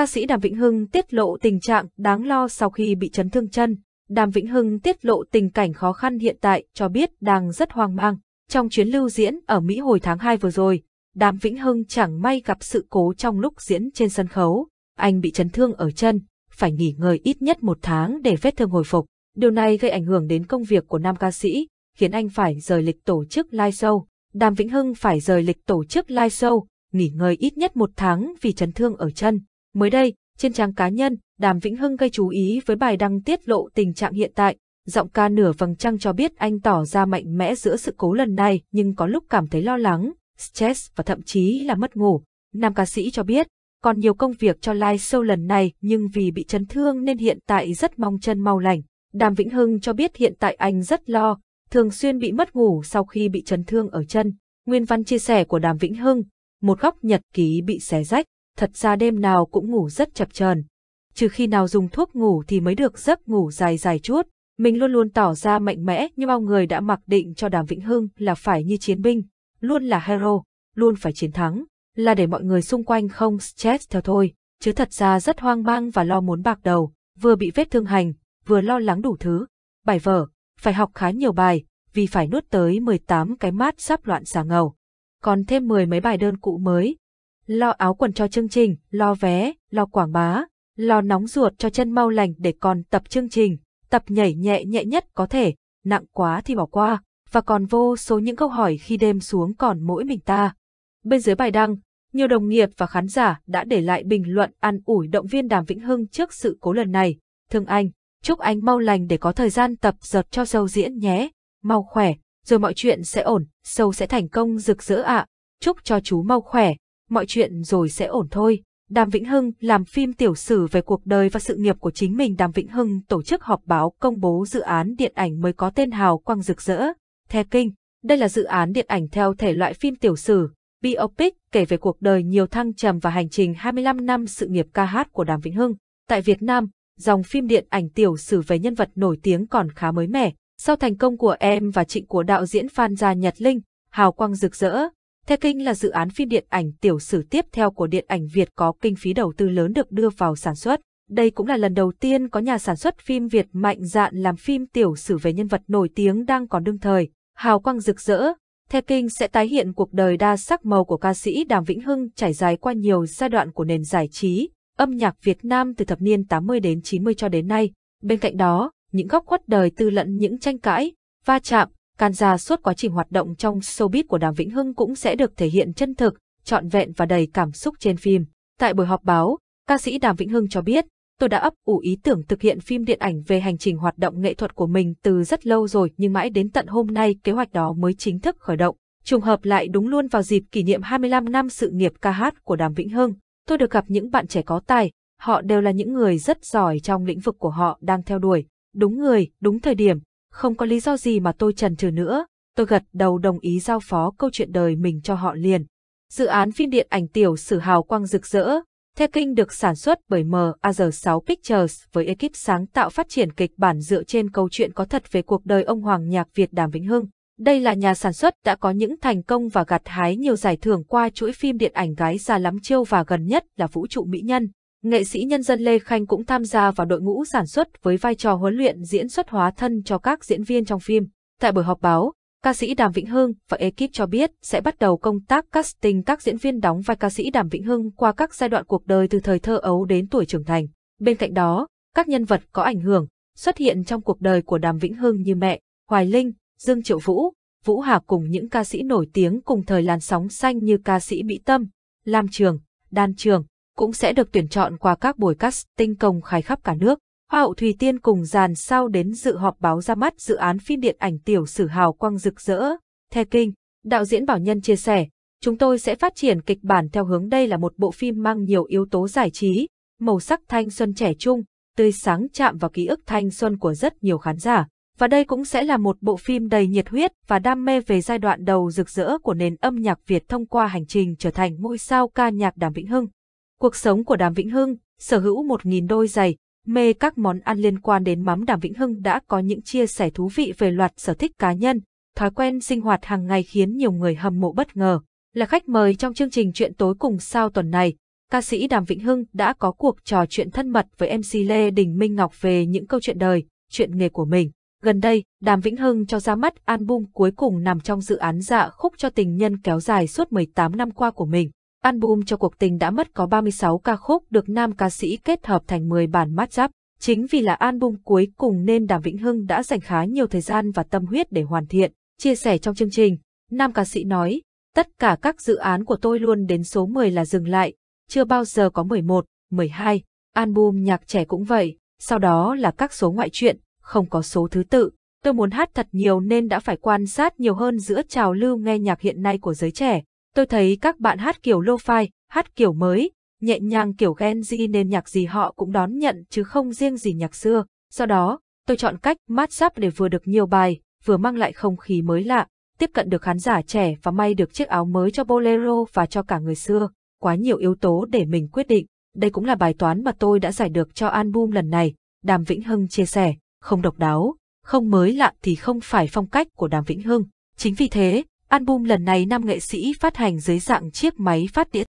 Ca sĩ Đàm Vĩnh Hưng tiết lộ tình trạng đáng lo sau khi bị chấn thương chân. Đàm Vĩnh Hưng tiết lộ tình cảnh khó khăn hiện tại cho biết đang rất hoang mang. Trong chuyến lưu diễn ở Mỹ hồi tháng 2 vừa rồi, Đàm Vĩnh Hưng chẳng may gặp sự cố trong lúc diễn trên sân khấu. Anh bị chấn thương ở chân, phải nghỉ ngơi ít nhất một tháng để vết thương hồi phục. Điều này gây ảnh hưởng đến công việc của nam ca sĩ, khiến anh phải rời lịch tổ chức live show. Đàm Vĩnh Hưng phải rời lịch tổ chức live show, nghỉ ngơi ít nhất một tháng vì chấn thương ở chân. Mới đây, trên trang cá nhân, Đàm Vĩnh Hưng gây chú ý với bài đăng tiết lộ tình trạng hiện tại. Giọng ca nửa vầng trăng cho biết anh tỏ ra mạnh mẽ giữa sự cố lần này nhưng có lúc cảm thấy lo lắng, stress và thậm chí là mất ngủ. Nam ca sĩ cho biết, còn nhiều công việc cho live show lần này nhưng vì bị chấn thương nên hiện tại rất mong chân mau lành. Đàm Vĩnh Hưng cho biết hiện tại anh rất lo, thường xuyên bị mất ngủ sau khi bị chấn thương ở chân. Nguyên văn chia sẻ của Đàm Vĩnh Hưng, một góc nhật ký bị xé rách thật ra đêm nào cũng ngủ rất chập chờn. Trừ khi nào dùng thuốc ngủ thì mới được giấc ngủ dài dài chút, mình luôn luôn tỏ ra mạnh mẽ nhưng mong người đã mặc định cho Đàm Vĩnh Hưng là phải như chiến binh, luôn là hero, luôn phải chiến thắng, là để mọi người xung quanh không stress theo thôi, chứ thật ra rất hoang mang và lo muốn bạc đầu, vừa bị vết thương hành, vừa lo lắng đủ thứ. Bài vở, phải học khá nhiều bài, vì phải nuốt tới 18 cái mát sắp loạn xà ngầu. Còn thêm mười mấy bài đơn cũ mới, lo áo quần cho chương trình, lo vé, lo quảng bá, lo nóng ruột cho chân mau lành để còn tập chương trình, tập nhảy nhẹ nhẹ nhất có thể, nặng quá thì bỏ qua, và còn vô số những câu hỏi khi đêm xuống còn mỗi mình ta. Bên dưới bài đăng, nhiều đồng nghiệp và khán giả đã để lại bình luận an ủi động viên Đàm Vĩnh Hưng trước sự cố lần này. Thương anh, chúc anh mau lành để có thời gian tập giật cho sâu diễn nhé. Mau khỏe, rồi mọi chuyện sẽ ổn, sâu sẽ thành công rực rỡ ạ. Chúc cho chú mau khỏe, mọi chuyện rồi sẽ ổn thôi. Đàm Vĩnh Hưng làm phim tiểu sử về cuộc đời và sự nghiệp của chính mình. Đàm Vĩnh Hưng tổ chức họp báo công bố dự án điện ảnh mới có tên Hào Quang Rực Rỡ, The Kinh. Đây là dự án điện ảnh theo thể loại phim tiểu sử, biopic kể về cuộc đời nhiều thăng trầm và hành trình 25 năm sự nghiệp ca hát của Đàm Vĩnh Hưng. Tại Việt Nam, dòng phim điện ảnh tiểu sử về nhân vật nổi tiếng còn khá mới mẻ. Sau thành công của em và trịnh của đạo diễn Phan Gia Nhật Linh, Hào Quang Rực Rỡ, The King là dự án phim điện ảnh tiểu sử tiếp theo của điện ảnh Việt có kinh phí đầu tư lớn được đưa vào sản xuất. Đây cũng là lần đầu tiên có nhà sản xuất phim Việt mạnh dạn làm phim tiểu sử về nhân vật nổi tiếng đang còn đương thời, hào quang rực rỡ. The King sẽ tái hiện cuộc đời đa sắc màu của ca sĩ Đàm Vĩnh Hưng trải dài qua nhiều giai đoạn của nền giải trí, âm nhạc Việt Nam từ thập niên 80 đến 90 cho đến nay. Bên cạnh đó, những góc khuất đời tư lẫn những tranh cãi, va chạm, Can ra suốt quá trình hoạt động trong showbiz của Đàm Vĩnh Hưng cũng sẽ được thể hiện chân thực, trọn vẹn và đầy cảm xúc trên phim. Tại buổi họp báo, ca sĩ Đàm Vĩnh Hưng cho biết, tôi đã ấp ủ ý tưởng thực hiện phim điện ảnh về hành trình hoạt động nghệ thuật của mình từ rất lâu rồi nhưng mãi đến tận hôm nay kế hoạch đó mới chính thức khởi động. Trùng hợp lại đúng luôn vào dịp kỷ niệm 25 năm sự nghiệp ca hát của Đàm Vĩnh Hưng. Tôi được gặp những bạn trẻ có tài, họ đều là những người rất giỏi trong lĩnh vực của họ đang theo đuổi. Đúng người, đúng thời điểm, không có lý do gì mà tôi trần trừ nữa, tôi gật đầu đồng ý giao phó câu chuyện đời mình cho họ liền. Dự án phim điện ảnh tiểu sử hào quang rực rỡ, The King được sản xuất bởi maz 6 Pictures với ekip sáng tạo phát triển kịch bản dựa trên câu chuyện có thật về cuộc đời ông Hoàng nhạc Việt Đàm Vĩnh Hưng. Đây là nhà sản xuất đã có những thành công và gặt hái nhiều giải thưởng qua chuỗi phim điện ảnh gái già lắm chiêu và gần nhất là Vũ trụ Mỹ Nhân. Nghệ sĩ nhân dân Lê Khanh cũng tham gia vào đội ngũ sản xuất với vai trò huấn luyện diễn xuất hóa thân cho các diễn viên trong phim. Tại buổi họp báo, ca sĩ Đàm Vĩnh Hưng và ekip cho biết sẽ bắt đầu công tác casting các diễn viên đóng vai ca sĩ Đàm Vĩnh Hưng qua các giai đoạn cuộc đời từ thời thơ ấu đến tuổi trưởng thành. Bên cạnh đó, các nhân vật có ảnh hưởng xuất hiện trong cuộc đời của Đàm Vĩnh Hưng như mẹ, Hoài Linh, Dương Triệu Vũ, Vũ Hà cùng những ca sĩ nổi tiếng cùng thời làn sóng xanh như ca sĩ Mỹ Tâm, Lam Trường, Đan Trường, cũng sẽ được tuyển chọn qua các buổi casting công khai khắp cả nước. Hoa hậu Thùy Tiên cùng dàn sao đến dự họp báo ra mắt dự án phim điện ảnh tiểu sử hào quang rực rỡ, The King. Đạo diễn Bảo Nhân chia sẻ, chúng tôi sẽ phát triển kịch bản theo hướng đây là một bộ phim mang nhiều yếu tố giải trí, màu sắc thanh xuân trẻ trung, tươi sáng chạm vào ký ức thanh xuân của rất nhiều khán giả. Và đây cũng sẽ là một bộ phim đầy nhiệt huyết và đam mê về giai đoạn đầu rực rỡ của nền âm nhạc Việt thông qua hành trình trở thành ngôi sao ca nhạc Đàm Vĩnh Hưng. Cuộc sống của Đàm Vĩnh Hưng, sở hữu 1.000 đôi giày, mê các món ăn liên quan đến mắm Đàm Vĩnh Hưng đã có những chia sẻ thú vị về loạt sở thích cá nhân, thói quen sinh hoạt hàng ngày khiến nhiều người hâm mộ bất ngờ. Là khách mời trong chương trình chuyện tối cùng sao tuần này, ca sĩ Đàm Vĩnh Hưng đã có cuộc trò chuyện thân mật với MC Lê Đình Minh Ngọc về những câu chuyện đời, chuyện nghề của mình. Gần đây, Đàm Vĩnh Hưng cho ra mắt album cuối cùng nằm trong dự án dạ khúc cho tình nhân kéo dài suốt 18 năm qua của mình. Album cho cuộc tình đã mất có 36 ca khúc được nam ca sĩ kết hợp thành 10 bản mashup. Chính vì là album cuối cùng nên Đàm Vĩnh Hưng đã dành khá nhiều thời gian và tâm huyết để hoàn thiện. Chia sẻ trong chương trình, nam ca sĩ nói, tất cả các dự án của tôi luôn đến số 10 là dừng lại, chưa bao giờ có 11, 12. Album nhạc trẻ cũng vậy, sau đó là các số ngoại truyện, không có số thứ tự. Tôi muốn hát thật nhiều nên đã phải quan sát nhiều hơn giữa trào lưu nghe nhạc hiện nay của giới trẻ. Tôi thấy các bạn hát kiểu lo-fi, hát kiểu mới, nhẹ nhàng kiểu Gen Z nên nhạc gì họ cũng đón nhận chứ không riêng gì nhạc xưa. sau đó, tôi chọn cách mát sắp để vừa được nhiều bài, vừa mang lại không khí mới lạ, tiếp cận được khán giả trẻ và may được chiếc áo mới cho bolero và cho cả người xưa. Quá nhiều yếu tố để mình quyết định. Đây cũng là bài toán mà tôi đã giải được cho album lần này, Đàm Vĩnh Hưng chia sẻ, không độc đáo, không mới lạ thì không phải phong cách của Đàm Vĩnh Hưng. Chính vì thế, Album lần này nam nghệ sĩ phát hành dưới dạng chiếc máy phát đĩa